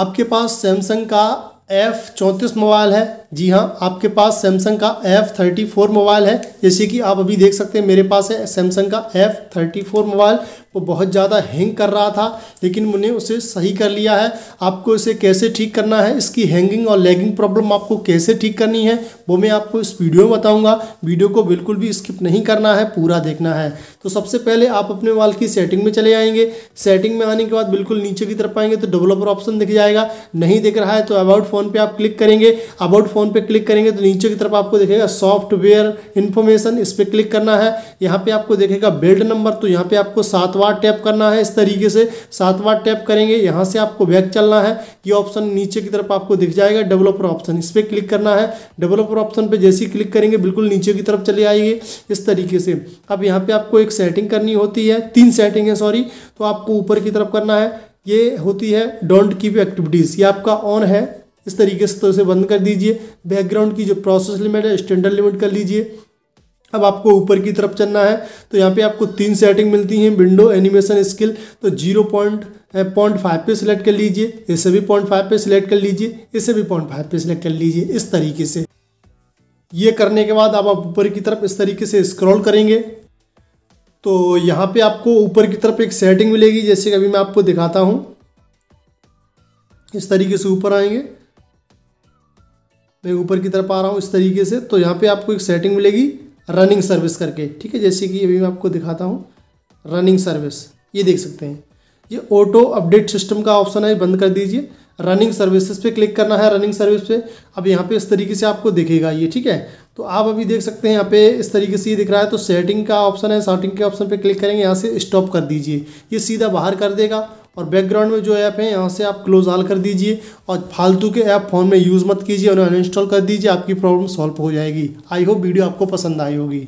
आपके पास सैमसंग का एफ चौंतीस मोबाइल है जी हाँ आपके पास सैमसंग का एफ थर्टी फोर मोबाइल है जैसे कि आप अभी देख सकते हैं मेरे पास है सैमसंग का एफ थर्टी फोर मोबाइल वो बहुत ज़्यादा हैंग कर रहा था लेकिन मैंने उसे सही कर लिया है आपको इसे कैसे ठीक करना है इसकी हैंगिंग और लैगिंग प्रॉब्लम आपको कैसे ठीक करनी है वो मैं आपको इस वीडियो में बताऊंगा वीडियो को बिल्कुल भी स्किप नहीं करना है पूरा देखना है तो सबसे पहले आप अपने वाल की सेटिंग में चले आएंगे सेटिंग में आने के बाद बिल्कुल नीचे की तरफ आएंगे तो डेवलपर ऑप्शन दिख जाएगा नहीं दिख रहा है तो अबाउट फ़ोन पर आप क्लिक करेंगे अबाउट फ़ोन पर क्लिक करेंगे तो नीचे की तरफ आपको देखेगा सॉफ्टवेयर इन्फॉर्मेशन इस पर क्लिक करना है यहाँ पर आपको देखेगा बिल्ड नंबर तो यहाँ पर आपको सात बार टैप करना है इस तरीके से सात बार टैप करेंगे यहाँ से आपको बैक चलना है ये ऑप्शन नीचे की तरफ आपको दिख जाएगा डेवलपर ऑप्शन इस पर क्लिक करना है डेवलपर ऑप्शन पर जैसे ही क्लिक करेंगे बिल्कुल नीचे की तरफ चले आएंगे इस तरीके से अब यहाँ पर आपको एक सेटिंग करनी होती है तीन सेटिंग है सॉरी तो आपको ऊपर की तरफ करना है ये होती है डोंट कीप एक्टिविटीज़ ये आपका ऑन है इस तरीके से तो इसे बंद कर दीजिए बैकग्राउंड की जो प्रोसेस लिमिट है स्टैंडर्ड लिमिट कर लीजिए अब आपको ऊपर की तरफ चलना है तो यहाँ पे आपको तीन सेटिंग मिलती हैं विंडो एनिमेशन स्किल तो जीरो पॉइंट पॉइंट फाइव पे सिलेक्ट कर लीजिए इसे भी पॉइंट फाइव पे सिलेक्ट कर लीजिए इसे भी पॉइंट फाइव पे सिलेक्ट कर लीजिए इस तरीके से ये करने के बाद आप ऊपर की तरफ इस तरीके से स्क्रॉल करेंगे तो यहाँ पे आपको ऊपर की तरफ एक सेटिंग मिलेगी जैसे कि अभी मैं आपको दिखाता हूँ इस तरीके से ऊपर आएंगे मैं ऊपर की तरफ आ रहा हूँ इस तरीके से तो यहाँ पे आपको एक सेटिंग मिलेगी रनिंग सर्विस करके ठीक है जैसे कि अभी मैं आपको दिखाता हूँ रनिंग सर्विस ये देख सकते हैं ये ऑटो अपडेट सिस्टम का ऑप्शन है बंद कर दीजिए रनिंग सर्विसेज पे क्लिक करना है रनिंग सर्विस पे अब यहाँ पे इस तरीके से आपको दिखेगा ये ठीक है तो आप अभी देख सकते हैं यहाँ पे इस तरीके से ये दिख रहा है तो सेटिंग का ऑप्शन है सेटिंग के ऑप्शन पे क्लिक करेंगे यहाँ से स्टॉप कर दीजिए ये सीधा बाहर कर देगा और बैकग्राउंड में जो ऐप है यहाँ से आप क्लोज ऑल कर दीजिए और फालतू के ऐप फ़ोन में यूज़ मत कीजिए उन्हें अनइंस्टॉल कर दीजिए आपकी प्रॉब्लम सॉल्व हो जाएगी आई होप वीडियो आपको पसंद आई होगी